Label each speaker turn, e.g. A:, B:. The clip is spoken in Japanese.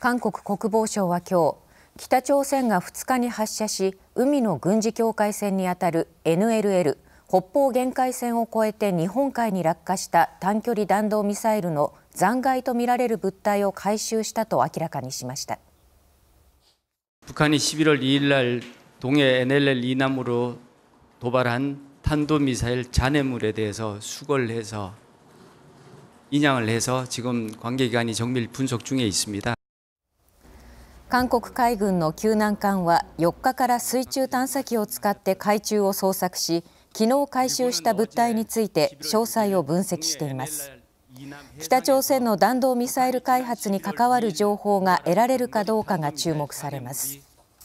A: 韓国国防省は今日北朝鮮が2日に発射し海の軍事境界線にあたる NLL 北方限界線を越えて日本海に落下した短距離弾道ミサイルの残骸とみられる物体を回収したと明らかにしました。
B: 북한이11월2일날동해 NLL 이남으로도발한탄도미사일잔해물에대해서수거를해서인양을해서지금관계기관이정밀분석중에있습니다
A: 韓国海軍の救難艦は4日から水中探査機を使って海中を捜索し昨日回収した物体について詳細を分析しています北朝鮮の弾道ミサイル開発に関わる情報が得られるかどうかが注目されます